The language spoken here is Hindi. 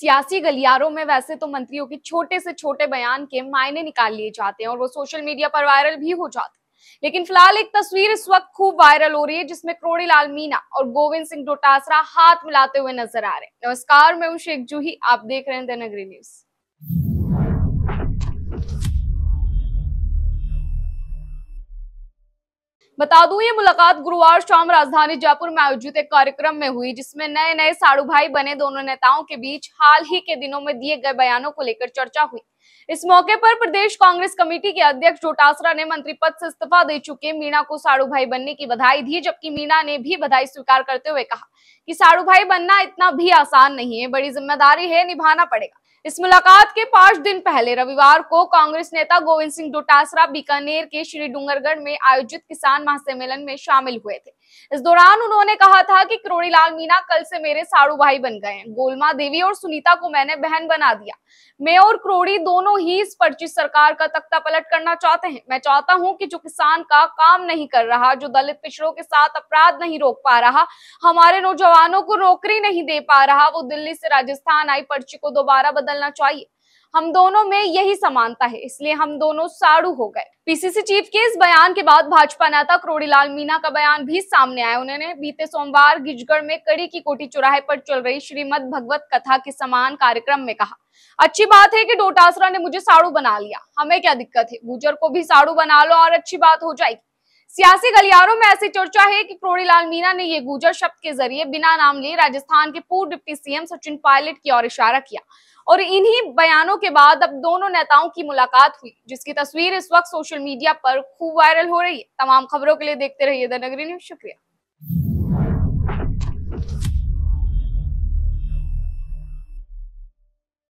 सियासी गलियारों में वैसे तो मंत्रियों के छोटे से छोटे बयान के मायने निकाल लिए जाते हैं और वो सोशल मीडिया पर वायरल भी हो जाते हैं लेकिन फिलहाल एक तस्वीर इस वक्त खूब वायरल हो रही है जिसमें क्रोड़ीलाल मीना और गोविंद सिंह डोटासरा हाथ मिलाते हुए नजर आ रहे हैं नमस्कार मैं हूं शेख जूही आप देख रहे हैं द न्यूज बता दूं ये मुलाकात गुरुवार शाम राजधानी जयपुर में आयोजित एक कार्यक्रम में हुई जिसमें नए नए साड़ू भाई बने दोनों नेताओं के बीच हाल ही के दिनों में दिए गए बयानों को लेकर चर्चा हुई इस मौके पर प्रदेश कांग्रेस कमेटी के अध्यक्ष डोटासरा ने मंत्री पद से इस्तीफा दे चुके मीणा को साड़ू भाई बनने की बधाई दी जबकि मीणा ने भी बधाई स्वीकार करते हुए कहा कि साड़ू भाई बनना इतना भी आसान नहीं है बड़ी जिम्मेदारी है निभाना पड़ेगा इस मुलाकात के पांच दिन पहले रविवार को कांग्रेस नेता गोविंद सिंह डोटासरा बीकानेर के श्री डूंगरगढ़ में आयोजित किसान महासम्मेलन में शामिल हुए थे इस दौरान उन्होंने कहा था कि किरोड़ीलाल मीना कल से मेरे साड़ू भाई बन गए गोलमा देवी और सुनीता को मैंने बहन बना दिया मैं और क्रोड़ी दो दोनों ही इस पर्ची सरकार का तख्ता पलट करना चाहते हैं मैं चाहता हूं कि जो किसान का काम नहीं कर रहा जो दलित पिछड़ों के साथ अपराध नहीं रोक पा रहा हमारे नौजवानों को नौकरी नहीं दे पा रहा वो दिल्ली से राजस्थान आई पर्ची को दोबारा बदलना चाहिए हम दोनों में यही समानता है इसलिए हम दोनों साड़ू हो गए पीसीसी चीफ के इस बयान के बाद भाजपा नेता क्रोड़ीलाल मीना का बयान भी सामने आया उन्होंने बीते सोमवार गिजगढ़ में कड़ी की कोटी चौराहे पर चल रही श्रीमद भगवत कथा के समान कार्यक्रम में कहा अच्छी बात है कि डोटासरा ने मुझे साड़ू बना लिया हमें क्या दिक्कत है गुजर को भी साड़ू बना लो और अच्छी बात हो जाएगी सियासी गलियारों में ऐसी चर्चा है कि क्रोड़ीलाल मीना ने ये गुजर शब्द के जरिए बिना नाम लिए राजस्थान के पूर्व डिप्टी सीएम सचिन पायलट की ओर इशारा किया और इन्हीं बयानों के बाद अब दोनों नेताओं की मुलाकात हुई जिसकी तस्वीर इस वक्त सोशल मीडिया पर खूब वायरल हो रही है तमाम खबरों के लिए देखते रहिए द नगरी न्यूज शुक्रिया